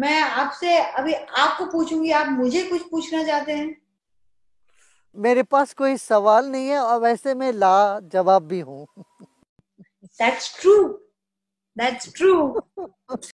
मैं आपसे अभी आपको पूछूंगी आप मुझे कुछ पूछना चाहते हैं मेरे पास कोई सवाल नहीं है और वैसे मैं ला जवाब भी हूँ दैट्स ट्रू दैट्स ट्रू